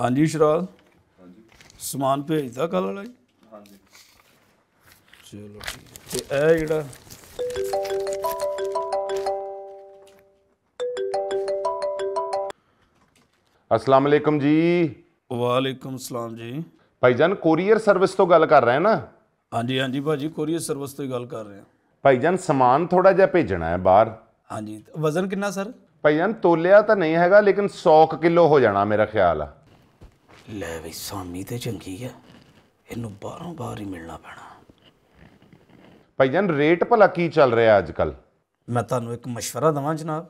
ਹਾਂਜੀ ਸ਼ਰਾਲ ਹਾਂਜੀ ਸਮਾਨ ਭੇਜਦਾ ਕੱਲ ਵਾਲਾ ਜੀ ਹਾਂਜੀ ਚਲੋ ਤੇ ਇਹ ਜਿਹੜਾ ਅਸਲਾਮ ਅਲੈਕਮ ਜੀ ਵਾਲੇਕਮ ਸਲਾਮ ਜੀ ਭਾਈ ਜਾਨ ਕੋਰੀਅਰ ਸਰਵਿਸ ਤੋਂ ਗੱਲ ਕਰ ਰਹੇ ਨਾ ਹਾਂਜੀ ਹਾਂਜੀ ਭਾਜੀ ਕੋਰੀਅਰ ਸਰਵਿਸ ਤੋਂ ਹੀ ਗੱਲ ਕਰ ਰਹੇ ਹਾਂ ਜਾਨ ਸਮਾਨ ਥੋੜਾ ਜਿਹਾ ਭੇਜਣਾ ਹੈ ਬਾਹਰ ਹਾਂਜੀ ਵਜ਼ਨ ਕਿੰਨਾ ਸਰ ਭਾਈ ਜਾਨ ਤੋਲਿਆ ਤਾਂ ਨਹੀਂ ਹੈਗਾ ਲੇਕਿਨ 100 ਕਿਲੋ ਹੋ ਜਾਣਾ ਮੇਰਾ ਖਿਆਲ ਆ ਲੈ ਵੀ ਸਾਮੀ ਤੇ ਚੰਗੀ ਆ ਇਹਨੂੰ ਬਾਹਰੋਂ ਬਾਹਰ ਹੀ ਮਿਲਣਾ ਪੈਣਾ ਭਾਈ ਜਾਨ ਰੇਟ ਭਲਾ ਕੀ ਚੱਲ ਰਿਹਾ ਅੱਜ ਕੱਲ ਮੈਂ ਤੁਹਾਨੂੰ ਇੱਕ مشਵਰਾ ਦਵਾਂ ਜਨਾਬ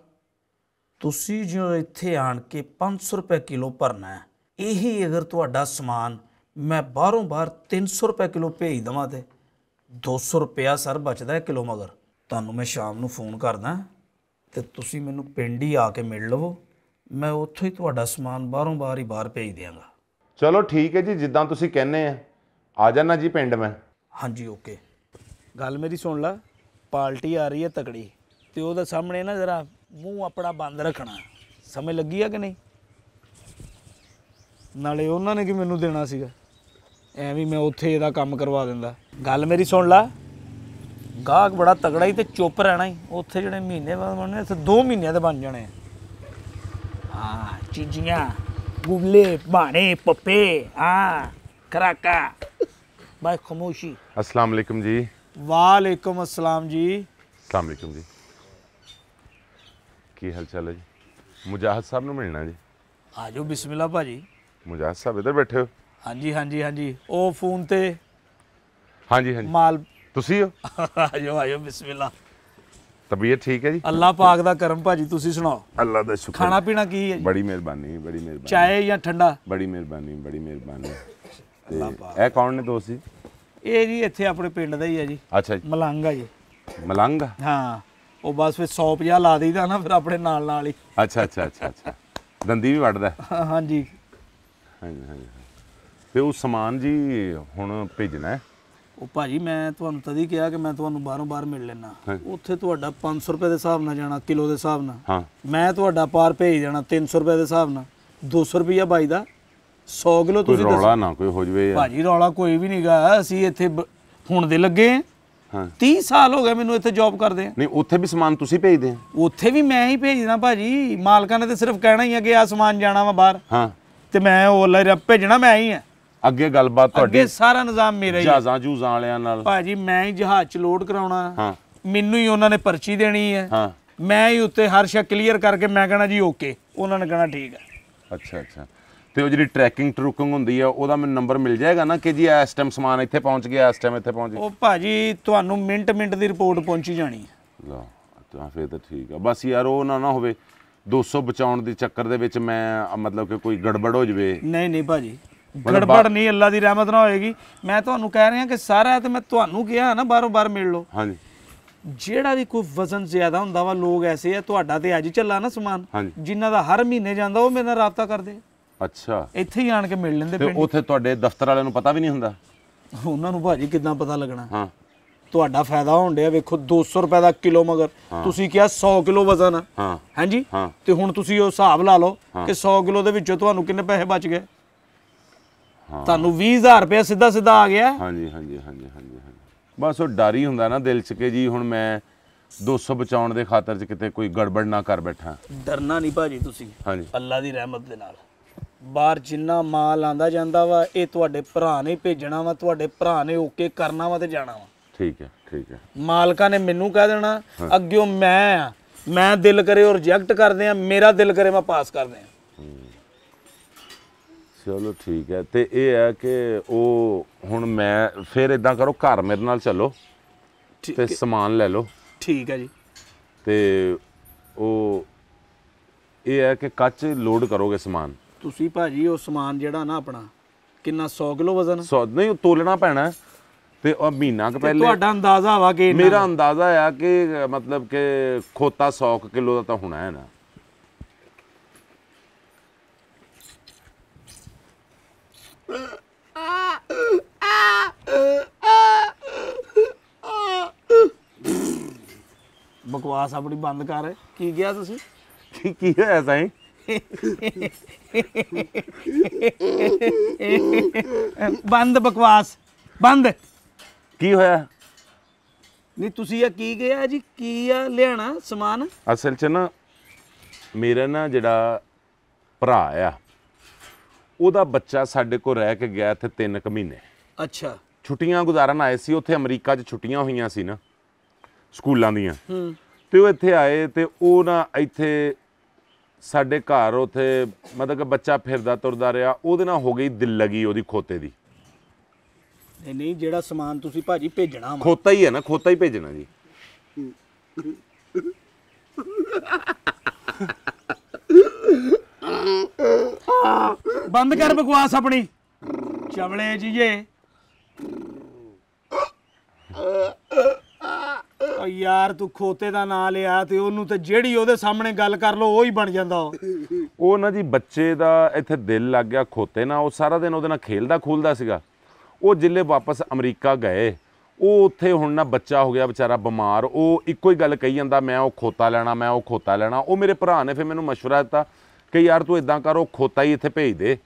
ਤੁਸੀਂ ਜੋ ਇੱਥੇ ਆਣ ਕੇ 500 ਰੁਪਏ ਕਿਲੋ ਭਰਨਾ ਹੈ ਇਹੀ ਅਗਰ ਤੁਹਾਡਾ ਸਮਾਨ ਮੈਂ ਬਾਹਰੋਂ ਬਾਹਰ 300 ਰੁਪਏ ਕਿਲੋ ਭੇਜ ਦਵਾਂ ਤੇ 200 ਰੁਪਿਆ ਸਰ ਬਚਦਾ ਹੈ ਕਿਲੋ ਮਗਰ ਤੁਹਾਨੂੰ ਮੈਂ ਸ਼ਾਮ ਨੂੰ ਫੋਨ ਕਰਦਾ ਤੇ ਤੁਸੀਂ ਮੈਨੂੰ ਪਿੰਡ ਹੀ ਆ ਕੇ ਮਿਲ ਲਵੋ ਮੈਂ ਉੱਥੇ ਹੀ ਤੁਹਾਡਾ ਸਮਾਨ ਬਾਹਰੋਂ ਬਾਹਰ ਹੀ ਬਾਹਰ ਭੇਜ ਦਿਆਂਗਾ ਚਲੋ ਠੀਕ ਹੈ ਜੀ ਜਿੱਦਾਂ ਤੁਸੀਂ ਕਹਿੰਦੇ ਆ ਆ ਜਾਣਾ ਜੀ ਪਿੰਡ ਮੈਂ ਹਾਂਜੀ ਓਕੇ ਗੱਲ ਮੇਰੀ ਸੁਣ ਲੈ ਪਾਰਟੀ ਆ ਰਹੀ ਹੈ ਤਕੜੀ ਤੇ ਉਹਦੇ ਸਾਹਮਣੇ ਨਾ ਜ਼ਰਾ ਮੂੰਹ ਆਪਣਾ ਬੰਦ ਰੱਖਣਾ ਸਮਝ ਲੱਗੀ ਆ ਕਿ ਨਹੀਂ ਨਾਲੇ ਉਹਨਾਂ ਨੇ ਕਿ ਮੈਨੂੰ ਦੇਣਾ ਸੀਗਾ ਐਵੇਂ ਮੈਂ ਉੱਥੇ ਇਹਦਾ ਕੰਮ ਕਰਵਾ ਦਿੰਦਾ ਗੱਲ ਮੇਰੀ ਸੁਣ ਲੈ ਗਾਹਕ ਬੜਾ ਤਗੜਾ ਹੀ ਤੇ ਚੁੱਪ ਰਹਿਣਾ ਹੀ ਉੱਥੇ ਜਿਹੜੇ ਮਹੀਨੇ ਬਾਅਦ ਬਣਨੇ ਇੱਥੇ 2 ਮਹੀਨਿਆਂ ਦੇ ਬਣ ਜਾਣੇ ਆ ਹਾਂ ਚੀਜ਼ੀਆਂ बुबले बाणे पप्पे हाँ खराका भाई खामोशी अस्सलाम वालेकुम जी वालेकुम अस्सलाम जी अस्सलाम वालेकुम जी ਕੀ ਹਾਲ ਚਾਲ ਹੈ ਜੀ ਮੁਜਾਹਦ ਸਾਹਿਬ ਨੂੰ ਮਿਲਣਾ ਜੀ ਆਜੋ ਬਿਸਮਿਲ੍ਲਾ ਭਾਜੀ ਮੁਜਾਹਦ ਸਾਹਿਬ ਇੱਧਰ ਬੈਠੇ ਹੋ ਹਾਂਜੀ ਹਾਂਜੀ ਹਾਂਜੀ ਉਹ ਫੋਨ ਤੇ ਹਾਂਜੀ ਹਾਂਜੀ ਮਾਲ ਤੁਸੀਂ ਹੋ ਆਜੋ ਆਜੋ ਬਿਸਮਿਲ੍ਲਾ ਤਬੀਅਤ ਠੀਕ ਹੈ ਜੀ ਅੱਲਾ ਪਾਕ ਦਾ ਕਰਮ ਭਾਜੀ ਤੁਸੀਂ ਸੁਣਾਓ ਅੱਲਾ ਦਾ ਸ਼ੁਕਰ ਖਾਣਾ ਪੀਣਾ ਕੀ ਹੈ ਜੀ ਬੜੀ ਮਿਹਰਬਾਨੀ ਬੜੀ ਮਿਹਰਬਾਨੀ ਚਾਹ ਜਾਂ ਠੰਡਾ ਬੜੀ ਮਿਹਰਬਾਨੀ ਬੜੀ ਮਿਹਰਬਾਨੀ ਅੱਲਾ ਪਾਕ ਇਹ ਕੌਣ ਨੇ ਦੋਸਤ ਜੀ ਇਹ ਜੀ ਇੱਥੇ ਆਪਣੇ ਪਿੰਡ ਦਾ ਹੀ ਹੈ ਜੀ ਅੱਛਾ ਜੀ ਮਲੰਗ ਆ ਜੀ ਮਲੰਗ ਹਾਂ ਉਹ ਬਸ ਫਿਰ 150 ਲਾ ਦੇਈਦਾ ਨਾ ਫਿਰ ਆਪਣੇ ਨਾਲ ਨਾਲ ਹੀ ਅੱਛਾ ਅੱਛਾ ਅੱਛਾ ਅੱਛਾ ਦੰਦੀ ਵੀ ਵੱਢਦਾ ਹਾਂਜੀ ਹਾਂਜੀ ਹਾਂਜੀ ਤੇ ਉਹ ਸਮਾਨ ਜੀ ਹੁਣ ਭੇਜਣਾ ਹੈ ਉਹ ਭਾਜੀ ਮੈਂ ਤੁਹਾਨੂੰ ਤਦੀ ਕਿਹਾ ਕਿ ਮੈਂ ਤੁਹਾਨੂੰ ਬਾਹਰੋਂ ਬਾਹਰ ਮਿਲ ਲੈਣਾ ਉੱਥੇ ਤੁਹਾਡਾ 500 ਰੁਪਏ ਦੇ ਹਿਸਾਬ ਨਾਲ ਜਾਣਾ ਕਿਲੋ ਦੇ ਹਿਸਾਬ ਨਾਲ ਮੈਂ ਤੁਹਾਡਾ ਪਾਰ ਭੇਜ ਦੇਣਾ 300 ਰੁਪਏ ਦੇ ਹਿਸਾਬ ਨਾਲ 200 ਰੁਪਿਆ ਬਾਈ ਦਾ 100 ਕਿਲੋ ਤੁਸੀਂ ਦੱਸੋ ਰੌਲਾ ਨਾ ਕੋਈ ਹੋ ਜਵੇ ਯਾਰ ਭਾਜੀ ਰੌਲਾ ਕੋਈ ਵੀ ਨਹੀਂਗਾ ਅਸੀਂ ਇੱਥੇ ਹੁਣ ਦੇ ਲੱਗੇ ਹਾਂ 30 ਸਾਲ ਹੋ ਗਏ ਮੈਨੂੰ ਇੱਥੇ ਜੌਬ ਕਰਦੇ ਆ ਨਹੀਂ ਉੱਥੇ ਵੀ ਸਮਾਨ ਤੁਸੀਂ ਭੇਜਦੇ ਆ ਉੱਥੇ ਵੀ ਮੈਂ ਹੀ ਭੇਜਦਾ ਭਾਜੀ ਮਾਲਕਾਂ ਨੇ ਤੇ ਸਿਰਫ ਕਹਿਣਾ ਹੀ ਆ ਕਿ ਆ ਸਮਾਨ ਜਾਣਾ ਵਾ ਬਾਹਰ ਹਾਂ ਤੇ ਮੈਂ ਉਹ ਲੈ ਭੇਜਣਾ ਮੈਂ ਹੀ ਆ ਅੱਗੇ ਗੱਲਬਾਤ ਤੁਹਾਡੀ ਅੱਗੇ ਸਾਰਾ ਨਿਜ਼ਾਮ ਮੇਰਾ ਹੀ ਜਹਾਜ਼ਾਂ ਜੂਜ਼ਾਂ ਵਾਲਿਆਂ ਨਾਲ ਭਾਜੀ ਮੈਂ ਹੀ ਜਹਾਜ਼ ਚ ਲੋਡ ਕਰਾਉਣਾ ਹਾਂ ਮੈਨੂੰ ਹੀ ਉਹਨਾਂ ਨੇ ਪਰਚੀ ਦੇਣੀ ਹੈ ਹਾਂ ਮੈਂ ਹੀ ਉੱਤੇ ਹਰ ਸ਼ਾ ਕਲੀਅਰ ਕਰਕੇ ਮੈਂ ਕਹਣਾ ਜੀ ਓਕੇ ਉਹਨਾਂ ਨੇ ਕਹਣਾ ਠੀਕ ਹੈ ਅੱਛਾ ਅੱਛਾ ਤੇ ਉਹ ਜਿਹੜੀ ਟਰੈਕਿੰਗ ਟਰੁਕਿੰਗ ਹੁੰਦੀ ਆ ਉਹਦਾ ਮੈਨੂੰ ਨੰਬਰ ਮਿਲ ਜਾਏਗਾ ਨਾ ਕਿ ਜੀ ਇਸ ਟਾਈਮ ਸਮਾਨ ਇੱਥੇ ਪਹੁੰਚ ਗਿਆ ਇਸ ਟਾਈਮ ਇੱਥੇ ਪਹੁੰਚ ਗਿਆ ਉਹ ਭਾਜੀ ਤੁਹਾਨੂੰ ਮਿੰਟ ਮਿੰਟ ਦੀ ਰਿਪੋਰਟ ਪਹੁੰਚੀ ਜਾਣੀ ਹੈ ਲਾ ਤਾਂ ਫੇਰ ਤਾਂ ਠੀਕ ਆ ਬਸ ਯਾਰ ਉਹ ਨਾ ਨਾ ਹੋਵੇ 200 ਬਚਾਉਣ ਦੇ ਚੱਕਰ ਦੇ ਵਿੱਚ ਮੈਂ ਮਤਲਬ ਕਿ ਕੋਈ ਗੜਬੜ ਹੋ ਜਵੇ ਨਹੀਂ ਨਹੀਂ ਭਾਜੀ ਗੜਬੜ ਨਹੀਂ ਅੱਲਾ ਦੀ ਰਹਿਮਤ ਨਾਲ ਹੋਏਗੀ ਮੈਂ ਤੁਹਾਨੂੰ ਕਹਿ ਰਿਹਾ ਕਿ ਸਾਰਾ ਤੇ ਮੈਂ ਤੁਹਾਨੂੰ ਕਿਹਾ ਨਾ ਬਾਰੋ ਬਾਰ ਮਿਲ ਲਓ ਹਾਂਜੀ ਜਿਹੜਾ ਵੀ ਕੋਈ ਵਜ਼ਨ ਜ਼ਿਆਦਾ ਹੁੰਦਾ ਵਾ ਲੋਕ ਐਸੇ ਆ ਤੁਹਾਡਾ ਤੇ ਅੱਜ ਚੱਲਾ ਨਾ ਸਮਾਨ ਜਿਨ੍ਹਾਂ ਦਾ ਹਰ ਮਹੀਨੇ ਜਾਂਦਾ ਉਹ ਮੇਰੇ ਨਾਲ ਰਾਬਤਾ ਕਰਦੇ ਅੱਛਾ ਇੱਥੇ ਹੀ ਆਣ ਕੇ ਮਿਲ ਲੈਂਦੇ ਤੇ ਉੱਥੇ ਤੁਹਾਡੇ ਦਫ਼ਤਰ ਵਾਲਿਆਂ ਨੂੰ ਪਤਾ ਵੀ ਨਹੀਂ ਹੁੰਦਾ ਉਹਨਾਂ ਨੂੰ ਭਾਜੀ ਕਿਦਾਂ ਪਤਾ ਲੱਗਣਾ ਹਾਂ ਤੁਹਾਡਾ ਫਾਇਦਾ ਹੋਣ ਡਿਆ ਵੇਖੋ 200 ਰੁਪਏ ਦਾ ਕਿਲੋ ਮਗਰ ਤੁਸੀਂ ਕਿਹਾ 100 ਕਿਲੋ ਵਜ਼ਨ ਆ ਹਾਂਜੀ ਤੇ ਹੁਣ ਤੁਸੀਂ ਉਹ ਹਿਸਾਬ ਲਾ ਲਓ ਕਿ 100 ਕਿਲੋ ਦੇ ਵਿੱਚੋਂ ਤੁਹਾਨੂੰ ਕਿੰਨੇ ਪੈਸੇ ਬਚ ਗਏ ਤੁਹਾਨੂੰ 20000 ਰੁਪਏ ਸਿੱਧਾ ਸਿੱਧਾ ਆ ਗਿਆ ਹਾਂਜੀ ਹਾਂਜੀ ਹਾਂਜੀ ਹਾਂਜੀ ਬਸ ਉਹ ਡਰ ਹੀ ਹੁੰਦਾ ਨਾ ਦਿਲ 'ਚ ਕਿ ਜੀ ਹੁਣ ਮੈਂ 200 ਬਚਾਉਣ ਦੇ ਖਾਤਰ 'ਚ ਕਿਤੇ ਕੋਈ ਗੜਬੜ ਨਾ ਕਰ ਬੈਠਾ ਡਰਨਾ ਨਹੀਂ ਭਾਜੀ ਤੁਸੀਂ ਹਾਂਜੀ ਅੱਲਾ ਦੀ ਰਹਿਮਤ ਦੇ ਨਾਲ ਬਾਹਰ ਜਿੰਨਾ ਮਾਲ ਆਂਦਾ ਜਾਂਦਾ ਵਾ ਇਹ ਤੁਹਾਡੇ ਭਰਾ ਨੇ ਭੇਜਣਾ ਵਾ ਤੁਹਾਡੇ ਭਰਾ ਨੇ ਓਕੇ ਕਰਨਾ ਵਾ ਤੇ ਜਾਣਾ ਵਾ ਠੀਕ ਹੈ ਠੀਕ ਹੈ ਮਾਲਕਾਂ ਨੇ ਮੈਨੂੰ ਕਹਿ ਦੇਣਾ ਅੱਗਿਓ ਮੈਂ ਆ ਮੈਂ ਦਿਲ ਕਰੇ ਰਿਜੈਕਟ ਕਰਦੇ ਆ ਮੇਰਾ ਦਿਲ ਕਰੇ ਮੈਂ ਪਾਸ ਕਰਦੇ ਆ ਚਲੋ ਠੀਕ ਹੈ ਤੇ ਇਹ ਹੈ ਕਿ ਉਹ ਹੁਣ ਮੈਂ ਫਿਰ ਇਦਾਂ ਕਰੋ ਘਰ ਮੇਰੇ ਨਾਲ ਚੱਲੋ ਤੇ ਸਮਾਨ ਲੈ ਲਓ ਠੀਕ ਹੈ ਜੀ ਤੇ ਉਹ ਇਹ ਹੈ ਕਿ ਕੱਚ ਲੋਡ ਕਰੋਗੇ ਸਮਾਨ ਤੁਸੀਂ ਭਾਜੀ ਉਹ ਸਮਾਨ ਜਿਹੜਾ ਨਾ ਆਪਣਾ ਕਿੰਨਾ 100 ਕਿਲੋ ਵਜ਼ਨ 100 ਨਹੀਂ ਉਹ ਤੋਲਣਾ ਪੈਣਾ ਤੇ ਉਹ ਮਹੀਨਾ ਕ ਪਹਿਲੇ ਤੁਹਾਡਾ ਅੰਦਾਜ਼ਾ ਆਵਾ ਕਿ ਮੇਰਾ ਅੰਦਾਜ਼ਾ ਆ ਕਿ ਮਤਲਬ ਕਿ ਖੋਤਾ 100 ਕਿਲੋ ਦਾ ਤਾਂ ਹੋਣਾ ਹੈ ਨਾ ਬਕਵਾਸ ਆਪਣੀ ਬੰਦ ਕਰ ਕੀ ਗਿਆ ਤੁਸੀਂ ਕੀ ਕੀ ਹੋਇਆ ਸਾਈ ਬੰਦ ਬਕਵਾਸ ਬੰਦ ਕੀ ਹੋਇਆ ਨਹੀਂ ਤੁਸੀਂ ਇਹ ਕੀ ਗਿਆ ਜੀ ਕੀ ਆ ਲਿਆਣਾ ਸਮਾਨ ਅਸਲ 'ਚ ਨਾ ਮੇਰਾ ਨਾ ਜਿਹੜਾ ਭਰਾ ਆ ਉਹਦਾ ਬੱਚਾ ਸਾਡੇ ਕੋਲ ਰਹਿ ਕੇ ਗਿਆ ਇੱਥੇ 3 ਕੁ ਮਹੀਨੇ ਅੱਛਾ ਛੁੱਟੀਆਂ ਗੁਜ਼ਾਰਨ ਆਏ ਸੀ ਉੱਥੇ ਅਮਰੀਕਾ 'ਚ ਛੁੱਟੀਆਂ ਹੋਈਆਂ ਸੀ ਨਾ ਸਕੂਲਾਂ ਦੀਆਂ ਹੂੰ ਤੇ ਉਹ ਇੱਥੇ ਆਏ ਤੇ ਉਹ ਨਾ ਇੱਥੇ ਸਾਡੇ ਘਰ ਉੱਥੇ ਮਤਲਬ ਕਿ ਬੱਚਾ ਫਿਰਦਾ ਤੁਰਦਾ ਰਿਹਾ ਉਹਦੇ ਨਾਲ ਹੋ ਗਈ ਦਿਲ ਲੱਗੀ ਉਹਦੀ ਖੋਤੇ ਦੀ ਨਹੀਂ ਨਹੀਂ ਜਿਹੜਾ ਸਮਾਨ ਤੁਸੀਂ ਭਾਜੀ ਭੇਜਣਾ ਖੋਤਾ ਹੀ ਹੈ ਨਾ ਖੋਤਾ ਹੀ ਭੇਜਣਾ ਜੀ ਬੰਦ ਕਰ ਬਕਵਾਸ ਆਪਣੀ ਚਵਲੇ ਜੀਏ ਓ ਯਾਰ ਤੂੰ ਖੋਤੇ ਦਾ ਨਾਂ ਲਿਆ ਤੇ ਉਹਨੂੰ ਤੇ ਜਿਹੜੀ ਉਹਦੇ ਸਾਹਮਣੇ ਗੱਲ ਕਰ ਲੋ ਉਹ ਹੀ ਬਣ ਜਾਂਦਾ ਉਹ ਨਾ ਜੀ ਬੱਚੇ ਦਾ ਇੱਥੇ ਦਿਲ ਲੱਗ ਗਿਆ ਖੋਤੇ ਨਾਲ ਉਹ ਸਾਰਾ ਦਿਨ ਉਹਦੇ ਨਾਲ ਖੇਲਦਾ ਖੁੱਲਦਾ ਸੀਗਾ ਉਹ ਜਿੱਲੇ ਵਾਪਸ ਅਮਰੀਕਾ ਗਏ ਉਹ ਉੱਥੇ ਹੁਣ ਨਾ ਬੱਚਾ ਹੋ ਗਿਆ ਵਿਚਾਰਾ ਬਿਮਾਰ ਉਹ ਇੱਕੋ ਹੀ ਗੱਲ ਕਹੀ ਜਾਂਦਾ ਮੈਂ ਉਹ ਖੋਤਾ ਲੈਣਾ ਮੈਂ ਉਹ ਖੋਤਾ ਲੈਣਾ ਉਹ ਮੇਰੇ ਭਰਾ ਨੇ ਫਿਰ ਮੈਨੂੰ ਮਸ਼ਵਰਾ ਦਿੱਤਾ ਕਿ ਯਾਰ ਤੂੰ ਇਦਾਂ ਕਰ ਉਹ ਖੋਤਾ ਹੀ ਇੱਥੇ ਭੇਜ ਦੇ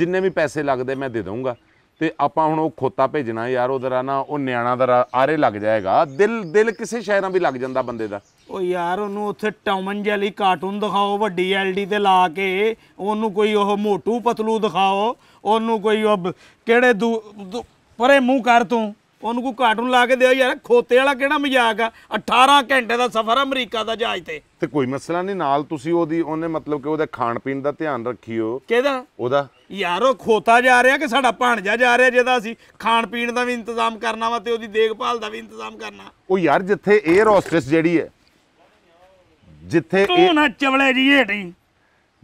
ਜਿੰਨੇ ਵੀ ਪੈਸੇ ਲੱਗਦੇ ਮੈਂ ਦੇ ਦਊਂਗਾ ਤੇ ਆਪਾਂ ਹੁਣ ਉਹ ਖੋਤਾ ਭੇਜਣਾ ਯਾਰ ਆ ਨਾ ਉਹ ਨਿਆਣਾ ਦਾ ਆਰੇ ਲੱਗ ਜਾਏਗਾ ਦਿਲ ਦਿਲ ਕਿਸੇ ਸ਼ਹਿਰਾਂ ਵੀ ਲੱਗ ਜਾਂਦਾ ਬੰਦੇ ਦਾ ਉਹ ਯਾਰ ਉਹਨੂੰ ਉੱਥੇ ਟੌਮਨ ਜੈਲੀ ਕਾਰਟੂਨ ਦਿਖਾਓ ਵੱਡੀ ਐਲਡੀ ਤੇ ਲਾ ਕੇ ਉਹਨੂੰ ਕੋਈ ਉਹ ਮੋਟੂ ਪਤਲੂ ਦਿਖਾਓ ਉਹਨੂੰ ਕੋਈ ਉਹ ਕਿਹੜੇ ਦੂ- ਪਰੇ ਮੂੰਹ ਕਰ ਤੂੰ ਉਹਨੂੰ ਕੋਈ ਕਾਰਟੂਨ ਲਾ ਕੇ ਦਿਓ ਯਾਰ ਖੋਤੇ ਵਾਲਾ ਕਿਹੜਾ ਮਜ਼ਾਕ ਆ 18 ਘੰਟੇ ਦਾ ਸਫ਼ਰ ਅਮਰੀਕਾ ਦਾ ਜਹਾਜ਼ ਤੇ ਤੇ ਕੋਈ ਮਸਲਾ ਨਹੀਂ ਨਾਲ ਤੁਸੀਂ ਉਹਦੀ ਉਹਨੇ ਮਤਲਬ ਕਿ ਉਹਦੇ ਖਾਣ ਪੀਣ ਦਾ ਧਿਆਨ ਰੱਖਿਓ ਕਿਹਦਾ ਉਹਦਾ ਯਾਰ ਉਹ ਖੋਤਾ ਜਾ ਰਿਹਾ ਕਿ ਸਾਡਾ ਭਾਣਜਾ ਜਾ ਰਿਹਾ ਜਿਹਦਾ ਅਸੀਂ ਖਾਣ ਪੀਣ ਦਾ ਵੀ ਇੰਤਜ਼ਾਮ ਕਰਨਾ ਵਾ ਤੇ ਉਹਦੀ ਦੇਖਭਾਲ ਦਾ ਵੀ ਇੰਤਜ਼ਾਮ ਕਰਨਾ ਉਹ ਯਾਰ ਜਿੱਥੇ 에ਅਰ ਹੋਸਟਸ ਜਿਹੜੀ ਹੈ ਜਿੱਥੇ ਤੂੰ ਨਾ ਚਵਲੇ ਜੀ ਹੇਟੀ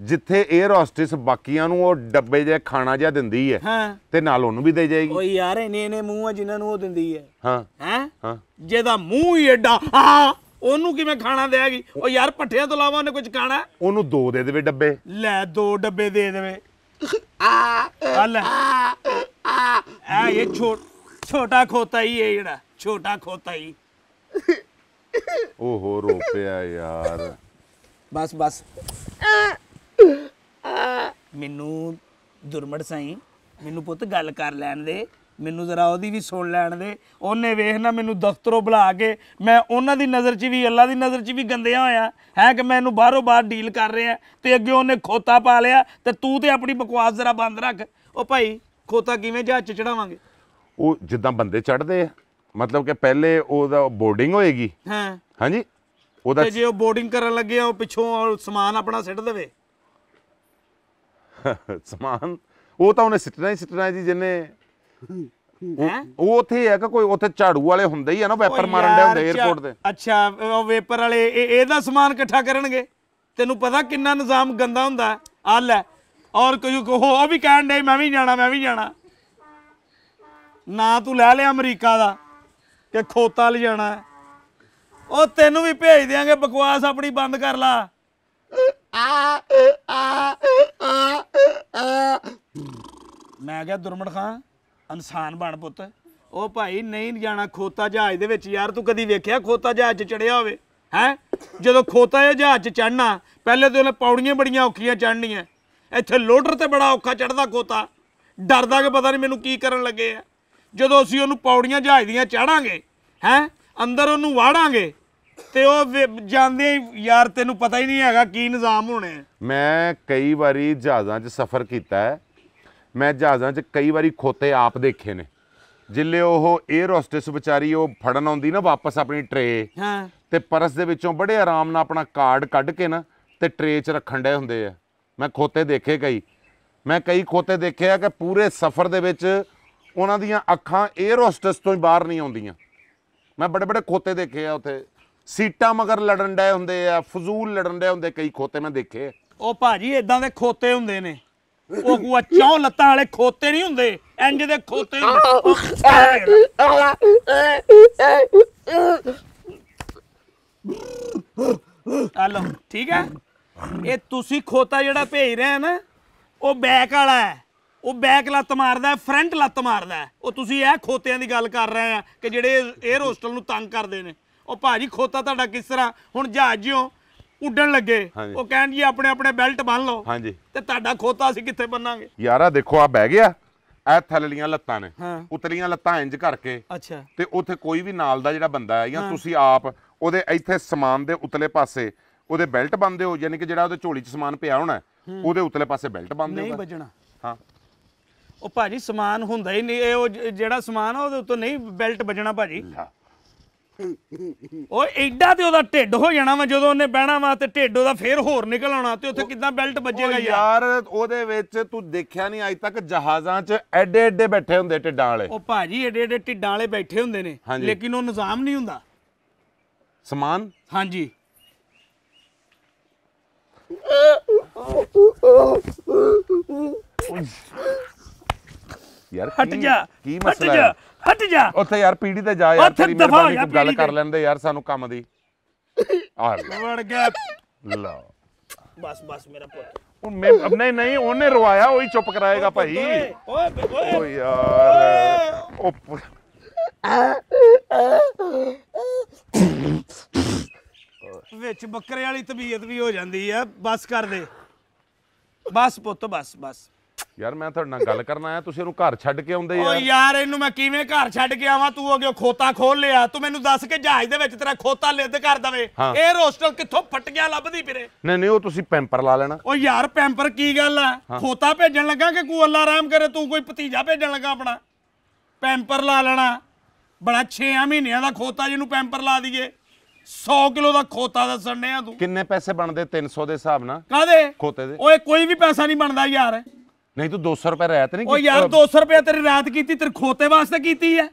ਜਿੱਥੇ 에어 ਹੋਸਟਿਸ ਬਾਕੀਆਂ ਨੂੰ ਉਹ ਡੱਬੇ ਜੇ ਖਾਣਾ ਜਾਂ ਦਿੰਦੀ ਹੈ ਤੇ ਨਾਲ ਉਹਨੂੰ ਵੀ ਦੇ ਜਾਏਗੀ ਓਏ ਯਾਰ ਇਹਨੇ ਇਹਨੇ ਮੂੰਹ ਆ ਜਿਨ੍ਹਾਂ ਨੂੰ ਉਹ ਦਿੰਦੀ ਹੈ ਹਾਂ ਹੈ ਹਾਂ ਜਿਹਦਾ ਮੂੰਹ ਹੀ ਐਡਾ ਆ ਉਹਨੂੰ ਕਿਵੇਂ ਖਾਣਾ ਦੇਗੀ ਉਹ ਯਾਰ ਪੱਠਿਆਂ ਤੋਂ ਲਾਵਾ ਉਹਨੇ ਕੁਝ ਖਾਣਾ ਉਹਨੂੰ ਦੋ ਦੇ ਦੇਵੇ ਡੱਬੇ ਲੈ ਦੋ ਡੱਬੇ ਦੇ ਦੇਵੇ ਆ ਲੈ ਆ ਇਹ ਛੋਟ ਛੋਟਾ ਖੋਤਾ ਹੀ ਹੈ ਜਿਹੜਾ ਛੋਟਾ ਖੋਤਾ ਹੀ ਓਹੋ ਰੋ ਪਿਆ ਯਾਰ ਬਸ ਬਸ ਮੈਨੂੰ ਦੁਰਮੜ ਸਾਈ ਮੈਨੂੰ ਪੁੱਤ ਗੱਲ ਕਰ ਲੈਣ ਦੇ ਮੈਨੂੰ ਜ਼ਰਾ ਉਹਦੀ ਵੀ ਸੁਣ ਲੈਣ ਦੇ ਉਹਨੇ ਵੇਖਣਾ ਮੈਨੂੰ ਦਫ਼ਤਰੋਂ ਬੁਲਾ ਕੇ ਮੈਂ ਉਹਨਾਂ ਦੀ ਨਜ਼ਰ 'ਚ ਵੀ ਅੱਲਾ ਦੀ ਨਜ਼ਰ 'ਚ ਵੀ ਗੰਦਿਆ ਹੋਇਆ ਹੈ ਕਿ ਮੈਨੂੰ ਬਾਹਰੋਂ ਬਾਹਰ ਡੀਲ ਕਰ ਰਿਹਾ ਤੇ ਅੱਗੇ ਉਹਨੇ ਖੋਤਾ ਪਾ ਲਿਆ ਤੇ ਤੂੰ ਤੇ ਆਪਣੀ ਬਕਵਾਸ ਜ਼ਰਾ ਬੰਦ ਰੱਖ ਉਹ ਭਾਈ ਖੋਤਾ ਕਿਵੇਂ ਜਹਾਜ਼ 'ਚ ਚੜਾਵਾਂਗੇ ਉਹ ਜਿੱਦਾਂ ਬੰਦੇ ਚੜਦੇ ਆ ਮਤਲਬ ਕਿ ਪਹਿਲੇ ਉਹਦਾ ਬੋਰਡਿੰਗ ਹੋਏਗੀ ਹਾਂ ਹਾਂਜੀ ਉਹਦਾ ਜੇ ਉਹ ਬੋਰਡਿੰਗ ਕਰਨ ਲੱਗੇ ਆ ਉਹ ਪਿੱਛੋਂ ਸਮਾਨ ਆਪਣਾ ਸਿੱਟ ਦੇਵੇ ਸਮਾਨ ਉਹ ਤਾਂ ਉਹਨੇ ਸਿੱਟਣਾ ਹੀ ਸਿੱਟਣਾ ਜੀ ਜਿੰਨੇ ਉਹ ਉੱਥੇ ਹੈ ਕਿ ਕੋਈ ਉੱਥੇ ਝਾੜੂ ਵਾਲੇ ਹੁੰਦੇ ਹੀ ਆ ਨਾ ਵੇਪਰ ਮਾਰਨ ਦੇ ਹੁੰਦੇ 에어ਪੋਰਟ ਤੇ ਅੱਛਾ ਉਹ ਵੇਪਰ ਵਾਲੇ ਇਹ ਇਹਦਾ ਸਮਾਨ ਇਕੱਠਾ ਕਰਨਗੇ ਤੈਨੂੰ ਪਤਾ ਕਿੰਨਾ ਨਿਜ਼ਾਮ ਗੰਦਾ ਹੁੰਦਾ ਆ ਲੈ ਔਰ ਕੋਈ ਕਹੋ ਉਹ ਵੀ ਕਹਿਣ ਦੇ ਮੈਂ ਵੀ ਜਾਣਾ ਮੈਂ ਵੀ ਜਾਣਾ ਨਾ ਤੂੰ ਲੈ ਲਿਆ ਅਮਰੀਕਾ ਦਾ ਕਿ ਖੋਤਾ ਲਿਜਾਣਾ ਉਹ ਤੈਨੂੰ ਵੀ ਭੇਜ ਦੇਾਂਗੇ ਬਕਵਾਸ ਆਪਣੀ ਬੰਦ ਕਰ ਲਾ ਮੈਂ ਕਿਹਾ ਦੁਰਮਣ ਖਾਂ ਇਨਸਾਨ ਬਣ ਪੁੱਤ ਉਹ ਭਾਈ ਨਹੀਂ ਜਾਣਾ ਖੋਤਾ ਜਹਾਜ਼ ਦੇ ਵਿੱਚ ਯਾਰ ਤੂੰ ਕਦੀ ਵੇਖਿਆ ਖੋਤਾ ਜਹਾਜ਼ 'ਚ ਚੜਿਆ ਹੋਵੇ ਹੈ ਜਦੋਂ ਖੋਤਾ ਇਹ ਜਹਾਜ਼ 'ਚ ਚੜਨਾ ਪਹਿਲੇ ਤੇ ਉਹਨੇ ਪੌੜੀਆਂ ਬੜੀਆਂ ਔਖੀਆਂ ਚੜਨੀਆਂ ਇੱਥੇ ਲੋਡਰ ਤੇ ਬੜਾ ਔਖਾ ਚੜਦਾ ਖੋਤਾ ਡਰਦਾ ਕਿ ਪਤਾ ਨਹੀਂ ਮੈਨੂੰ ਕੀ ਕਰਨ ਲੱਗੇ ਆ ਜਦੋਂ ਅਸੀਂ ਉਹਨੂੰ ਪੌੜੀਆਂ ਜਹਾਜ਼ ਦੀਆਂ ਚੜਾਂਗੇ ਹੈ ਅੰਦਰ ਉਹਨੂੰ ਵਾੜਾਂਗੇ ਤੇ ਉਹ ਜਾਂਦੇ ਯਾਰ ਤੈਨੂੰ ਪਤਾ ਹੀ ਨਹੀਂ ਹੈਗਾ ਕੀ ਨਿਜ਼ਾਮ ਹੋਣੇ ਮੈਂ ਕਈ ਵਾਰੀ ਜਹਾਜ਼ਾਂ 'ਚ ਸਫ਼ਰ ਕੀਤਾ ਹੈ ਮੈਂ ਜਹਾਜ਼ਾਂ 'ਚ ਕਈ ਵਾਰੀ ਖੋਤੇ ਆਪ ਦੇਖੇ ਨੇ ਜਿੱਲੇ ਉਹ 에ਅਰ ਹੋਸਟੈਸ ਵਿਚਾਰੀ ਉਹ ਫੜਨ ਆਉਂਦੀ ਨਾ ਵਾਪਸ ਆਪਣੀ ਟ੍ਰੇ ਹਾਂ ਤੇ ਪਰਸ ਦੇ ਵਿੱਚੋਂ ਬੜੇ ਆਰਾਮ ਨਾਲ ਆਪਣਾ ਕਾਰਡ ਕੱਢ ਕੇ ਨਾ ਤੇ ਟ੍ਰੇ 'ਚ ਰੱਖਣ ਡੇ ਹੁੰਦੇ ਆ ਮੈਂ ਖੋਤੇ ਦੇਖੇ ਕਈ ਮੈਂ ਕਈ ਖੋਤੇ ਦੇਖੇ ਆ ਕਿ ਪੂਰੇ ਸਫ਼ਰ ਦੇ ਵਿੱਚ ਉਹਨਾਂ ਦੀਆਂ ਅੱਖਾਂ 에ਅਰ ਹੋਸਟੈਸ ਤੋਂ ਹੀ ਬਾਹਰ ਨਹੀਂ ਆਉਂਦੀਆਂ ਮੈਂ ਬੜੇ ਬੜੇ ਖੋਤੇ ਦੇਖੇ ਆ ਉੱਥੇ ਸੀਟਾਂ ਮਗਰ ਲੜਨ ਡਏ ਹੁੰਦੇ ਆ ਫਜ਼ੂਲ ਲੜਨ ਡਏ ਹੁੰਦੇ ਕਈ ਖੋਤੇ ਮੈਂ ਦੇਖੇ ਉਹ ਭਾਜੀ ਇਦਾਂ ਦੇ ਖੋਤੇ ਹੁੰਦੇ ਨੇ ਉਹ ਕੋ ਚੌ ਲੱਤਾਂ ਵਾਲੇ ਖੋਤੇ ਨਹੀਂ ਹੁੰਦੇ ਇੰਜ ਦੇ ਖੋਤੇ ਆ ਲਓ ਠੀਕ ਹੈ ਇਹ ਤੁਸੀਂ ਖੋਤਾ ਜਿਹੜਾ ਭੇਜ ਰਹੇ ਨਾ ਉਹ ਬੈਕ ਵਾਲਾ ਹੈ ਉਹ ਬੈਕ ਲੱਤ ਮਾਰਦਾ ਹੈ ਫਰੰਟ ਲੱਤ ਮਾਰਦਾ ਹੈ ਉਹ ਤੁਸੀਂ ਇਹ ਖੋਤਿਆਂ ਦੀ ਗੱਲ ਕਰ ਰਹੇ ਆ ਕਿ ਜਿਹੜੇ 에ਅਰ ਹੋਸਟਲ ਨੂੰ ਤੰਗ ਕਰਦੇ ਨੇ ਉਹ ਭਾਜੀ ਖੋਤਾ ਤੁਹਾਡਾ ਕਿਸ ਤਰ੍ਹਾਂ ਹੁਣ ਜਹਾਜ਼ ਜਿਉ ਉੱਡਣ ਲੱਗੇ ਉਹ ਕਹਿਣ ਜੀ ਆਪਣੇ ਆਪਣੇ ਬੈਲਟ ਬੰਨ ਲਓ ਹਾਂਜੀ ਤੇ ਤੁਹਾਡਾ ਖੋਤਾ ਅਸੀਂ ਕਿੱਥੇ ਬੰਨਾਂਗੇ ਯਾਰਾ ਦੇਖੋ ਆ ਬਹਿ ਗਿਆ ਐ ਲੀਆਂ ਲੱਤਾਂ ਨੇ ਉਤਲੀਆਂ ਲੱਤਾਂ ਇੰਜ ਕਰਕੇ ਅੱਛਾ ਤੇ ਉੱਥੇ ਕੋਈ ਵੀ ਨਾਲ ਦਾ ਜਿਹੜਾ ਬੰਦਾ ਹੈ ਜਾਂ ਤੁਸੀਂ ਆਪ ਉਹਦੇ ਇੱਥੇ ਸਮਾਨ ਦੇ ਉਤਲੇ ਪਾਸੇ ਉਹਦੇ ਬੈਲਟ ਬੰਨਦੇ ਹੋ ਯਾਨੀ ਕਿ ਜਿਹੜਾ ਉਹਦੇ ਝੋਲੀ 'ਚ ਸਮਾਨ ਪਿਆ ਹੋਣਾ ਉਹਦੇ ਉਤਲੇ ਪਾਸੇ ਬੈਲਟ ਬੰਨਦੇ ਹੋ ਨਹੀਂ ਵੱਜਣਾ ਹਾਂ ਉਹ ਭਾਜੀ ਸਮਾਨ ਹੁੰਦਾ ਹੀ ਨਹੀਂ ਇਹ ਉਹ ਜਿਹੜਾ ਸਮਾਨ ਆ ਉਹਦੇ ਉੱਤੇ ਨਹੀਂ ਬੈਲਟ ਵੱਜਣਾ ਭਾਜੀ ਓਏ ਐਡਾ ਤੇ ਉਹਦਾ ਢਿੱਡ ਹੋ ਜਾਣਾ ਵਾ ਜਦੋਂ ਉਹਨੇ ਬਹਿਣਾ ਵਾ ਤੇ ਢਿੱਡ ਉਹਦਾ ਫੇਰ ਹੋਰ ਨਿਕਲ ਆਉਣਾ ਤੇ ਉੱਥੇ ਕਿਦਾਂ ਬੈਲਟ ਵੱਜੇਗਾ ਯਾਰ ਉਹਦੇ ਵਿੱਚ ਤੂੰ ਦੇਖਿਆ ਨਹੀਂ ਅੱਜ ਤੱਕ ਜਹਾਜ਼ਾਂ 'ਚ ਐਡੇ ਐਡੇ ਬੈਠੇ ਹੁੰਦੇ ਢਿੱਡਾਂ ਵਾਲੇ ਉਹ ਭਾਜੀ ਐਡੇ ਐਡੇ ਢਿੱਡਾਂ ਵਾਲੇ ਬੈਠੇ ਹੁੰਦੇ ਨੇ ਲੇਕਿਨ ਉਹ ਨਿਜ਼ਾਮ ਨਹੀਂ ਹੁੰਦਾ ਸਮਾਨ ਹਾਂਜੀ ਯਾਰ ਹਟ ਜਾ ਕੀ ਮਸਲਾ ਹਟ ਜਾ ਹਟ ਜਾ ਉੱਥੇ ਯਾਰ ਪੀੜੀ ਤੇ ਜਾ ਯਾਰ ਤੇਰੀ ਮਿਹਰਬਾਨੀ ਕੋਈ ਗੱਲ ਕਰ ਲੈਂਦੇ ਯਾਰ ਸਾਨੂੰ ਕੰਮ ਦੀ ਆ ਵੜ ਗਿਆ ਲਾ ਬਸ ਬਸ ਮੇਰਾ ਪੁੱਤ ਉਹ ਮੈਂ ਨਹੀਂ ਨਹੀਂ ਉਹਨੇ ਰਵਾਇਆ ਉਹੀ ਚੁੱਪ ਕਰਾਏਗਾ ਭਾਈ ਓਏ ਓਏ ਓ ਯਾਰ ਉਹ ਵਿੱਚ ਬੱਕਰੇ ਵਾਲੀ ਤਬੀਅਤ ਵੀ ਹੋ ਜਾਂਦੀ ਆ ਬਸ ਕਰ ਦੇ ਬਸ ਪੁੱਤ ਬਸ ਬਸ ਯਾਰ ਮੈਂ ਤੁਹਾਡੇ ਨਾਲ ਗੱਲ ਕਰਨ ਆਇਆ ਤੁਸੀਂ ਇਹਨੂੰ ਘਰ ਛੱਡ ਕੇ ਆਉਂਦੇ ਯਾਰ ਓ ਯਾਰ ਇਹਨੂੰ ਮੈਂ ਕਿਵੇਂ ਘਰ ਛੱਡ ਕੇ ਆਵਾਂ ਤੂੰ ਅਗੇ ਖੋਤਾ ਖੋਲ ਲਿਆ ਤੂੰ ਮੈਨੂੰ ਦੱਸ ਕੇ ਜਹਾਜ਼ ਦੇ ਵਿੱਚ ਤੇਰਾ ਖੋਤਾ ਲਿੱਦ ਕਰ ਦਵੇ ਇਹ ਹੋਸਟਲ ਕਿੱਥੋਂ ਫਟ ਗਿਆ ਲੱਭਦੀ ਫਿਰੇ ਨਹੀਂ ਨਹੀਂ ਉਹ ਤੁਸੀਂ ਪੈਂਪਰ ਲਾ ਲੈਣਾ ਓ ਯਾਰ ਪੈਂਪਰ ਕੀ ਗੱਲ ਆ ਖੋਤਾ ਭੇਜਣ ਲੱਗਾ ਕਿ ਕੋ ਅੱਲਾ ਆਰਾਮ ਕਰੇ ਤੂੰ ਕੋਈ ਭਤੀਜਾ ਭੇਜਣ ਲੱਗਾ ਆਪਣਾ ਪੈਂਪਰ ਲਾ ਲੈਣਾ ਬੜਾ 6 ਮਹੀਨਿਆਂ ਦਾ ਖੋਤਾ ਜਿਹਨੂੰ ਪੈਂਪਰ ਲਾ ਦਈਏ 100 ਕਿਲੋ ਦਾ ਖੋਤਾ ਦੱਸਣ ਨੇ ਆ ਤੂੰ ਕਿੰਨੇ ਪੈਸੇ ਬਣਦੇ 300 ਦੇ ਹਿਸਾਬ ਨਾਲ ਕਾਦੇ ਖੋਤੇ ਦੇ ਓਏ ਕੋਈ ਵੀ ਪੈਸਾ ਨਹੀਂ ਬਣਦਾ ਯਾਰ ਨਹੀਂ ਤੂੰ 200 ਰੁਪਏ ਰਾਤ ਨਹੀਂ ਕੀਤੀ ਉਹ ਯਾਰ 200 ਰੁਪਏ ਤੇਰੀ ਰਾਤ ਕੀਤੀ ਤੇਰੇ ਖੋਤੇ ਵਾਸਤੇ ਕੀਤੀ ਹੈ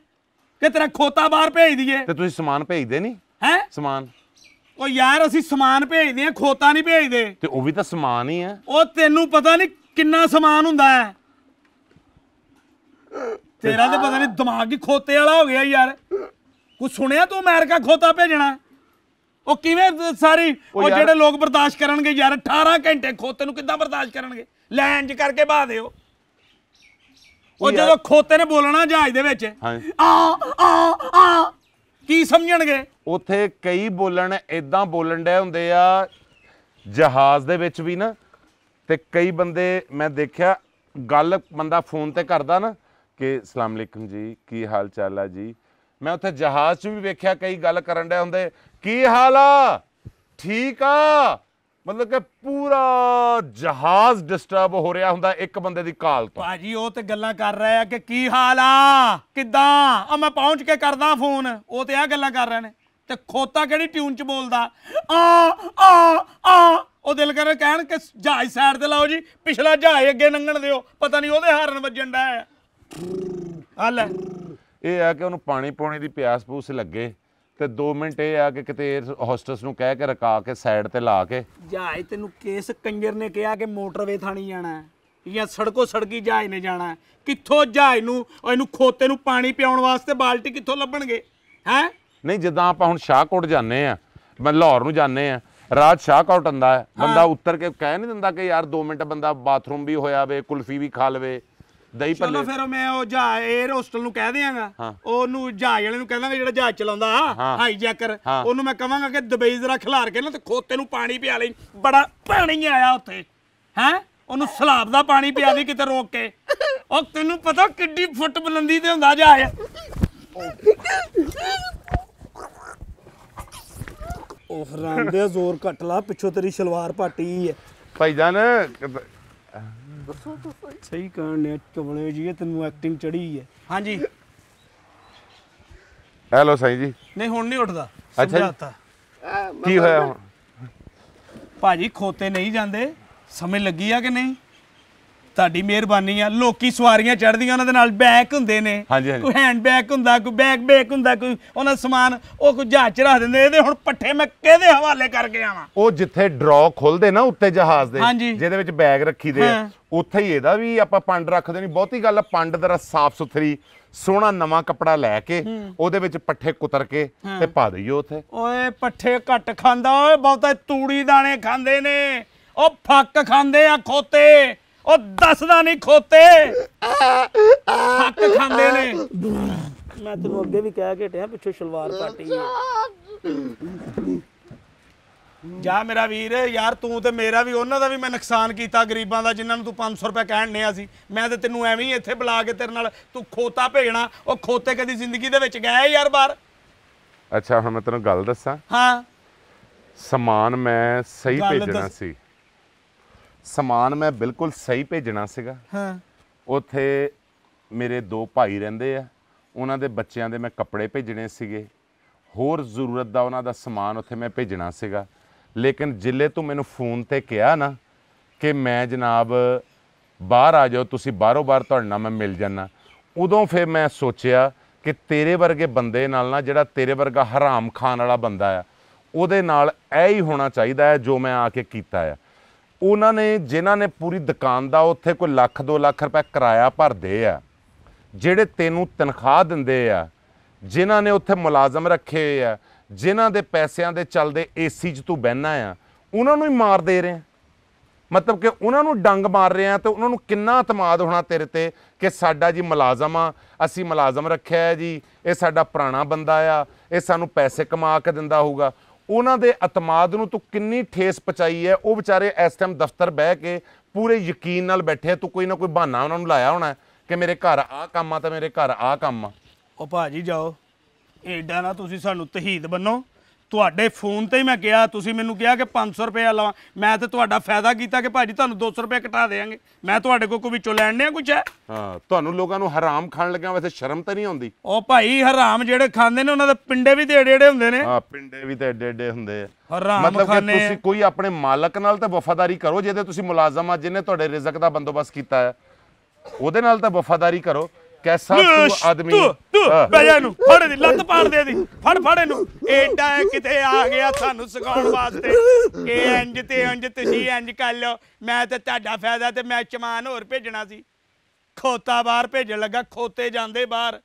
ਕਿ ਤੇਰਾ ਖੋਤਾ ਬਾਹਰ ਭੇਜ ਦਈਏ ਤੇ ਤੁਸੀਂ ਸਮਾਨ ਭੇਜਦੇ ਨਹੀਂ ਹੈ ਸਮਾਨ ਉਹ ਯਾਰ ਅਸੀਂ ਸਮਾਨ ਭੇਜਦੇ ਆ ਖੋਤਾ ਨਹੀਂ ਭੇਜਦੇ ਤੇ ਉਹ ਵੀ ਤਾਂ ਸਮਾਨ ਹੀ ਆ ਉਹ ਤੈਨੂੰ ਪਤਾ ਨਹੀਂ ਕਿੰਨਾ ਸਮਾਨ ਹੁੰਦਾ ਹੈ ਤੇਰਾ ਤੇ ਪਤਾ ਨਹੀਂ ਦਿਮਾਗ ਹੀ ਖੋਤੇ ਵਾਲਾ ਹੋ ਗਿਆ ਯਾਰ ਕੁਝ ਸੁਣਿਆ ਤੂੰ ਅਮਰੀਕਾ ਖੋਤਾ ਭੇਜਣਾ ਉਹ ਕਿਵੇਂ ਸਾਰੀ ਉਹ ਜਿਹੜੇ ਲੋਕ ਬਰਦਾਸ਼ਤ ਕਰਨਗੇ ਯਾਰ 18 ਘੰਟੇ ਖੋਤੇ ਨੂੰ ਕਿੱਦਾਂ ਬਰਦਾਸ਼ਤ ਕਰਨਗੇ ਲੈਂਜ ਕਰਕੇ ਬਾ ਦਿਓ ਉਹ ਜਦੋਂ ਖੋਤੇ ਨੇ ਬੋਲਣਾ ਜਹਾਜ਼ ਦੇ ਵਿੱਚ ਆ ਆ ਆ ਕੀ ਸਮਝਣਗੇ ਉਥੇ ਕਈ ਬੋਲਣ ਇਦਾਂ ਬੋਲਣ ਡੇ ਹੁੰਦੇ ਆ ਜਹਾਜ਼ ਦੇ ਵਿੱਚ ਵੀ ਨਾ ਤੇ ਕਈ ਬੰਦੇ ਮੈਂ ਦੇਖਿਆ ਗੱਲ ਬੰਦਾ ਫੋਨ ਤੇ ਕਰਦਾ ਨਾ ਕਿ ਅਸਲਾਮ ਅਲੈਕਮ ਜੀ ਕੀ ਹਾਲ ਚਾਲ ਆ ਜੀ ਮੈਂ ਉੱਥੇ ਜਹਾਜ਼ 'ਚ ਵੀ ਵੇਖਿਆ ਕਈ ਗੱਲ ਕਰਨ ਦੇ ਹੁੰਦੇ ਕੀ ਹਾਲ ਆ ਠੀਕ ਆ ਮਤਲਬ ਕਿ ਪੂਰਾ ਜਹਾਜ਼ ਡਿਸਟਰਬ ਹੋ ਰਿਹਾ ਹੁੰਦਾ ਇੱਕ ਬੰਦੇ ਦੀ ਕਾਲ ਤੋਂ ਭਾਜੀ ਉਹ ਤੇ ਗੱਲਾਂ ਕਰ ਰਹਾ ਆ ਕਿ ਕੀ ਹਾਲ ਆ ਕਿਦਾਂ ਆ ਮੈਂ ਪਹੁੰਚ ਕੇ ਕਰਦਾ ਫੋਨ ਉਹ ਤੇ ਆ ਗੱਲਾਂ ਕਰ ਰਹੇ ਨੇ ਤੇ ਖੋਤਾ ਕਿਹੜੀ ਟਿਊਨ 'ਚ ਬੋਲਦਾ ਆ ਆ ਆ ਉਹ ਦਿਲ ਕਰੇ ਕਹਿਣ ਕਿ ਜਹਾਜ਼ ਸਾਈਡ ਤੇ ਲਾਓ ਜੀ ਪਿਛਲਾ ਜਹਾਜ਼ ਅੱਗੇ ਨੰਗਣ ਦਿਓ ਪਤਾ ਨਹੀਂ ਉਹਦੇ ਹਾਰਨ ਵੱਜਣ ਦਾ ਹੈ ਹਲ ਇਹ ਆ ਕਿ ਉਹਨੂੰ ਪਾਣੀ ਪਾਉਣੇ ਦੀ ਪਿਆਸ ਪੂਸ ਲੱਗੇ ਤੇ 2 ਮਿੰਟ ਇਹ ਆ ਕਿ ਕਿਤੇ ਹੋਸਟਸ ਨੂੰ ਕਹਿ ਕੇ ਰਕਾ ਕੇ ਸਾਈਡ ਤੇ ਲਾ ਕੇ ਜਾਇ ਤੈਨੂੰ ਕੇਸ ਕੰਜਰ ਨੇ ਕਿਹਾ ਕਿ ਮੋਟਰਵੇ ਥਾਣੀ ਜਾਣਾ ਹੈ ਜਾਂ ਸੜਕੋ ਸੜਕੀ ਜਾਇ ਨੇ ਜਾਣਾ ਕਿੱਥੋਂ ਜਾਇ ਨੂੰ ਇਹਨੂੰ ਖੋਤੇ ਨੂੰ ਪਾਣੀ ਪਿਆਉਣ ਵਾਸਤੇ ਬਾਲਟੀ ਕਿੱਥੋਂ ਲੱਭਣਗੇ ਹੈ ਨਹੀਂ ਜਿੱਦਾਂ ਆਪਾਂ ਹੁਣ ਸ਼ਾਹਕੋਟ ਜਾਂਦੇ ਆ ਮੈਂ ਲਾਹੌਰ ਨੂੰ ਜਾਂਦੇ ਆ ਰਾਤ ਸ਼ਾਹਕੋਟ ਹੁੰਦਾ ਬੰਦਾ ਉੱਤਰ ਕੇ ਕਹਿ ਨਹੀਂ ਦਿੰਦਾ ਕਿ ਯਾਰ 2 ਮਿੰਟ ਬੰਦਾ ਬਾਥਰੂਮ ਵੀ ਹੋਇਆ ਵੇ ਕੁਲਫੀ ਵੀ ਖਾ ਲਵੇ ਦਹੀਂ ਪੱਲੇ ਚਲੋ ਫਿਰ ਮੈਂ ਉਹ ਜਾ ਏਅਰ ਹੋਸਟਲ ਨੂੰ ਕਹਿ ਦਿਆਂਗਾ ਉਹਨੂੰ ਜਹਾਜ਼ ਵਾਲੇ ਨੂੰ ਕਹਿੰਦਾ ਜਿਹੜਾ ਜਹਾਜ਼ ਚਲਾਉਂਦਾ ਹਾਈ ਜੈਕਰ ਉਹਨੂੰ ਮੈਂ ਕਹਾਂਗਾ ਕਿ ਦੁਬਈ ਜ਼ਰਾ ਖਿਲਾਰ ਕੇ ਨਾ ਤੇ ਖੋਤੇ ਨੂੰ ਪਾਣੀ ਪਿਆ ਲਈ ਬੜਾ ਪਾਣੀ ਆਇਆ ਉੱਥੇ ਹੈ ਉਹਨੂੰ ਸਲਾਬ ਦਾ ਪਾਣੀ ਪਿਆ ਦੀ ਕਿਤੇ ਰੋਕ ਕੇ ਉਹ ਤੈਨੂੰ ਪਤਾ ਕਿੱਡੀ ਫੁੱਟ ਬੁਲੰਦੀ ਤੇ ਹੁੰਦਾ ਜਹਾਜ਼ ਉਹ ਫਰਾਂ ਜ਼ੋਰ ਘਟਲਾ ਲਾ ਪਿੱਛੋਂ ਤੇਰੀ ਸ਼ਲਵਾਰ ਪਾਟੀ ਹੈ ਭਾਈ ਜਾਨ ਦੱਸੋ ਤਾਂ ਸਹੀ ਸਹੀ ਕਹਿਣ ਨੇ ਚਵਲੇ ਜੀ ਇਹ ਤੈਨੂੰ ਐਕਟਿੰਗ ਚੜੀ ਹੈ ਹਾਂਜੀ ਹੈਲੋ ਸਾਈ ਜੀ ਨਹੀਂ ਹੁਣ ਨਹੀਂ ਉੱਠਦਾ ਅੱਛਾ ਜੀ। ਸਮਝਾਤਾ ਕੀ ਹੋਇਆ ਹੁਣ ਭਾਜੀ ਖੋਤੇ ਨਹੀਂ ਜਾਂਦੇ ਸਮੇਂ ਲੱਗੀ ਆ ਕਿ ਨਹੀਂ ਤੁਹਾਡੀ ਮਿਹਰਬਾਨੀ ਆ ਲੋਕੀ ਸਵਾਰੀਆਂ ਚੜਦੀਆਂ ਉਹਨਾਂ ਦੇ ਨਾਲ ਬੈਗ ਹੁੰਦੇ ਨੇ ਕੋਈ ਹੈਂਡ ਬੈਗ ਹੁੰਦਾ ਕੋਈ ਬੈਗ ਬੈਗ ਹੁੰਦਾ ਕੋਈ ਉਹਨਾਂ ਸਮਾਨ ਉਹ ਕੋਈ ਜਹਾਜ਼ 'ਚ ਰੱਖ ਦਿੰਦੇ ਇਹਦੇ ਹੁਣ ਪੱਠੇ ਮੈਂ ਕਿਹਦੇ ਹਵਾਲੇ ਕਰਕੇ ਆਵਾਂ ਉਹ ਜਿੱਥੇ ਡਰਾ ਖੁੱਲਦੇ ਨਾ ਉੱਤੇ ਜਹਾਜ਼ ਦੇ ਜਿਹਦੇ ਵਿੱਚ ਬੈਗ ਰੱਖੀਦੇ ਆ ਉੱਥੇ ਹੀ ਇਹਦਾ ਵੀ ਆਪਾਂ ਪੰਡ ਰੱਖਦੇ ਨਹੀਂ ਬਹੁਤੀ ਗੱਲ ਪੰਡ ਦਾ ਸਾਫ਼ ਸੁਥਰੀ ਸੋਹਣਾ ਨਵਾਂ ਕਪੜਾ ਲੈ ਕੇ ਉਹਦੇ ਵਿੱਚ ਪੱਠੇ ਕੁਤਰ ਕੇ ਤੇ ਪਾ ਦਈਓ ਉੱਥੇ ਓਏ ਪੱਠੇ ਘੱਟ ਖਾਂਦਾ ਓਏ ਬਹੁਤਾ ਤੂੜੀ ਦਾਣੇ ਖਾਂਦੇ ਨੇ ਉਹ ਫੱਕ ਖਾਂਦੇ ਆ ਖੋਤੇ ਉਹ ਦੱਸਦਾ ਨਹੀਂ ਖੋਤੇ ਹੱਕ ਖਾਂਦੇ ਨੇ ਮੈਂ ਤੈਨੂੰ ਅੱਗੇ ਵੀ ਕਹਿ ਕੇ ਟਿਆ ਪਿੱਛੇ ਸ਼ਲਵਾਰ ਪਾਟੀ ਹੈ ਜਾ ਮੇਰਾ ਵੀਰ ਯਾਰ ਤੂੰ ਤੇ ਮੇਰਾ ਵੀ ਉਹਨਾਂ ਦਾ ਵੀ ਮੈਂ ਨੁਕਸਾਨ ਕੀਤਾ ਗਰੀਬਾਂ ਦਾ ਜਿਨ੍ਹਾਂ ਨੂੰ ਤੂੰ 500 ਰੁਪਏ ਕਹਿਣ ਨੇ ਸੀ ਮੈਂ ਤੇ ਤੈਨੂੰ ਐਵੇਂ ਹੀ ਇੱਥੇ ਬੁਲਾ ਕੇ ਤੇਰੇ ਨਾਲ ਤੂੰ ਖੋਤਾ ਭੇਜਣਾ ਉਹ ਖੋਤੇ ਕਦੀ ਜ਼ਿੰਦਗੀ ਦੇ ਵਿੱਚ ਗਏ ਯਾਰ ਬਾਹਰ ਅੱਛਾ ਹੁਣ ਮੈਂ ਤੈਨੂੰ ਗੱਲ ਦੱਸਾਂ ਹਾਂ ਸਮਾਨ ਮੈਂ ਸਹੀ ਭੇਜਣਾ ਸੀ ਸਮਾਨ ਮੈਂ ਬਿਲਕੁਲ ਸਹੀ ਭੇਜਣਾ ਸੀਗਾ ਹਾਂ ਉੱਥੇ ਮੇਰੇ ਦੋ ਭਾਈ ਰਹਿੰਦੇ ਆ ਉਹਨਾਂ ਦੇ ਬੱਚਿਆਂ ਦੇ ਮੈਂ ਕੱਪੜੇ ਭੇਜਣੇ ਸੀਗੇ ਹੋਰ ਜ਼ਰੂਰਤ ਦਾ ਉਹਨਾਂ ਦਾ ਸਮਾਨ ਉੱਥੇ ਮੈਂ ਭੇਜਣਾ ਸੀਗਾ ਲੇਕਿਨ ਜ਼ਿਲ੍ਹੇ ਤੋਂ ਮੈਨੂੰ ਫੋਨ ਤੇ ਕਿਹਾ ਨਾ ਕਿ ਮੈਂ ਜਨਾਬ ਬਾਹਰ ਆ ਜਾਓ ਤੁਸੀਂ ਬਾਹਰੋਂ ਬਾਹਰ ਤੁਹਾਡੇ ਨਾਲ ਮੈਂ ਮਿਲ ਜਾਣਾ ਉਦੋਂ ਫਿਰ ਮੈਂ ਸੋਚਿਆ ਕਿ ਤੇਰੇ ਵਰਗੇ ਬੰਦੇ ਨਾਲ ਨਾ ਜਿਹੜਾ ਤੇਰੇ ਵਰਗਾ ਹਰਾਮ ਵਾਲਾ ਬੰਦਾ ਆ ਉਹਦੇ ਨਾਲ ਐ ਹੀ ਹੋਣਾ ਚਾਹੀਦਾ ਹੈ ਜੋ ਮੈਂ ਆ ਕੇ ਕੀਤਾ ਆ ਉਹਨਾਂ ਨੇ ਜਿਨ੍ਹਾਂ ਨੇ ਪੂਰੀ ਦੁਕਾਨ ਦਾ ਉੱਥੇ ਕੋਈ ਲੱਖ 2 ਲੱਖ ਰੁਪਏ ਕਿਰਾਇਆ ਭਰਦੇ ਆ ਜਿਹੜੇ ਤੈਨੂੰ ਤਨਖਾਹ ਦਿੰਦੇ ਆ ਜਿਨ੍ਹਾਂ ਨੇ ਉੱਥੇ ਮੁਲਾਜ਼ਮ ਰੱਖੇ ਆ ਜਿਨ੍ਹਾਂ ਦੇ ਪੈਸਿਆਂ ਦੇ ਚੱਲਦੇ ਏਸੀ 'ਚ ਤੂੰ ਬਹਿਣਾ ਆ ਉਹਨਾਂ ਨੂੰ ਹੀ ਮਾਰ ਦੇ ਰਹੇ ਮਤਲਬ ਕਿ ਉਹਨਾਂ ਨੂੰ ਡੰਗ ਮਾਰ ਰਹੇ ਆ ਤੇ ਉਹਨਾਂ ਨੂੰ ਕਿੰਨਾ ਇਤਮਾਦ ਹੋਣਾ ਤੇਰੇ ਤੇ ਕਿ ਸਾਡਾ ਜੀ ਮੁਲਾਜ਼ਮ ਆ ਅਸੀਂ ਮੁਲਾਜ਼ਮ ਰੱਖਿਆ ਹੈ ਜੀ ਇਹ ਸਾਡਾ ਪੁਰਾਣਾ ਬੰਦਾ ਆ ਇਹ ਸਾਨੂੰ ਪੈਸੇ ਕਮਾ ਕੇ ਦਿੰਦਾ ਹੋਊਗਾ ਉਹਨਾਂ ਦੇ ਅਤਮਾਦ ਨੂੰ ਤੂੰ ਕਿੰਨੀ ਠੇਸ ਪਹੁੰਚਾਈ ਹੈ ਉਹ ਵਿਚਾਰੇ ਇਸ ਟਾਈਮ ਦਫ਼ਤਰ ਬਹਿ ਕੇ ਪੂਰੇ ਯਕੀਨ ਨਾਲ ਬੈਠੇ ਤੂੰ ਕੋਈ ਨਾ ਕੋਈ ਬਹਾਨਾ ਉਹਨਾਂ ਨੂੰ ਲਾਇਆ ਹੋਣਾ ਕਿ ਮੇਰੇ ਘਰ ਆ ਕੰਮ ਆ ਤਾਂ ਮੇਰੇ ਘਰ ਆ ਕੰਮ ਆ ਉਹ ਭਾਜੀ ਜਾਓ ਐਡਾ ਨਾ ਤੁਸੀਂ ਸਾਨੂੰ ਤਹੀਦ ਬੰਨੋ ਤੁਹਾਡੇ ਫੋਨ ਤੇ ਹੀ ਮੈਂ ਕਿਹਾ ਤੁਸੀਂ ਮੈਨੂੰ ਕਿਹਾ ਕਿ 500 ਰੁਪਏ ਲਵਾਂ ਮੈਂ ਤੇ ਤੁਹਾਡਾ ਫਾਇਦਾ ਕੀਤਾ ਕਿ ਭਾਜੀ ਤੁਹਾਨੂੰ 200 ਰੁਪਏ ਘਟਾ ਦੇਵਾਂਗੇ ਮੈਂ ਤੁਹਾਡੇ ਕੋਲ ਕੋਈ ਵਿੱਚੋਂ ਲੈਣ ਨੇ ਕੁਛ ਹੈ ਹਾਂ ਤੁਹਾਨੂੰ ਲੋਕਾਂ ਨੂੰ ਹਰਾਮ ਖਾਣ ਲੱਗਿਆ ਵੈਸੇ ਸ਼ਰਮ ਤਾਂ ਨਹੀਂ ਆਉਂਦੀ ਉਹ ਭਾਈ ਹਰਾਮ ਜਿਹੜੇ ਖਾਂਦੇ ਨੇ ਉਹਨਾਂ ਦੇ ਪਿੰਡੇ ਵੀ ਤੇ ਏਡੇ ਏਡੇ ਹੁੰਦੇ ਨੇ ਹਾਂ ਪਿੰਡੇ ਵੀ ਤੇ ਏਡੇ ਏਡੇ ਹੁੰਦੇ ਆ ਹਰਾਮ ਮਤਲਬ ਕਿ ਤੁਸੀਂ ਕੋਈ ਆਪਣੇ ਮਾਲਕ ਨਾਲ ਤਾਂ ਵਫਾਦਾਰੀ ਕਰੋ ਜਿਹਦੇ ਤੁਸੀਂ ਮੁਲਾਜ਼ਮ ਆ ਜਿਹਨੇ ਤੁਹਾਡੇ ਰਿਜ਼ਕ ਦਾ ਬੰਦੋਬਸਤ ਕੀਤਾ ਹੈ ਉਹਦੇ ਨਾਲ ਤਾਂ ਵਫਾਦਾਰੀ ਕਰੋ ਕੈਸਾ ਤੂੰ ਆਦਮੀ ਤੂੰ ਬਹਿ ਜਾ ਇਹਨੂੰ ਫੜ ਦੀ ਲੱਤ ਪਾੜ ਦੇ ਦੀ ਫੜ ਫੜ ਇਹਨੂੰ ਐਡਾ ਕਿਤੇ ਆ ਗਿਆ ਸਾਨੂੰ ਸਿਖਾਉਣ ਵਾਸਤੇ ਕਿ ਇੰਜ ਤੇ ਇੰਜ ਤੁਸੀਂ ਇੰਜ ਕਰ ਲਓ ਮੈਂ ਤੇ ਤੁਹਾਡਾ ਫਾਇਦਾ ਤੇ ਮੈਂ ਚਮਾਨ ਹੋਰ ਭੇਜਣਾ ਸੀ ਖੋਤਾ ਬਾਹਰ ਭੇਜਣ ਲੱਗਾ ਖੋਤੇ ਜਾਂਦੇ ਬਾਹਰ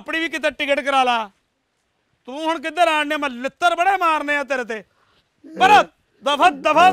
ਆਪਣੀ ਵੀ ਕਿਤੇ ਟਿਕਟ ਕਰਾ ਲਾ ਤੂੰ ਹੁਣ ਕਿੱਧਰ ਆਣ ਨੇ ਮੈਂ ਲਿੱਤਰ ਬੜੇ ਮਾਰਨੇ ਆ ਤੇਰੇ ਤੇ ਪਰ ਦਫਾ ਦਫਾ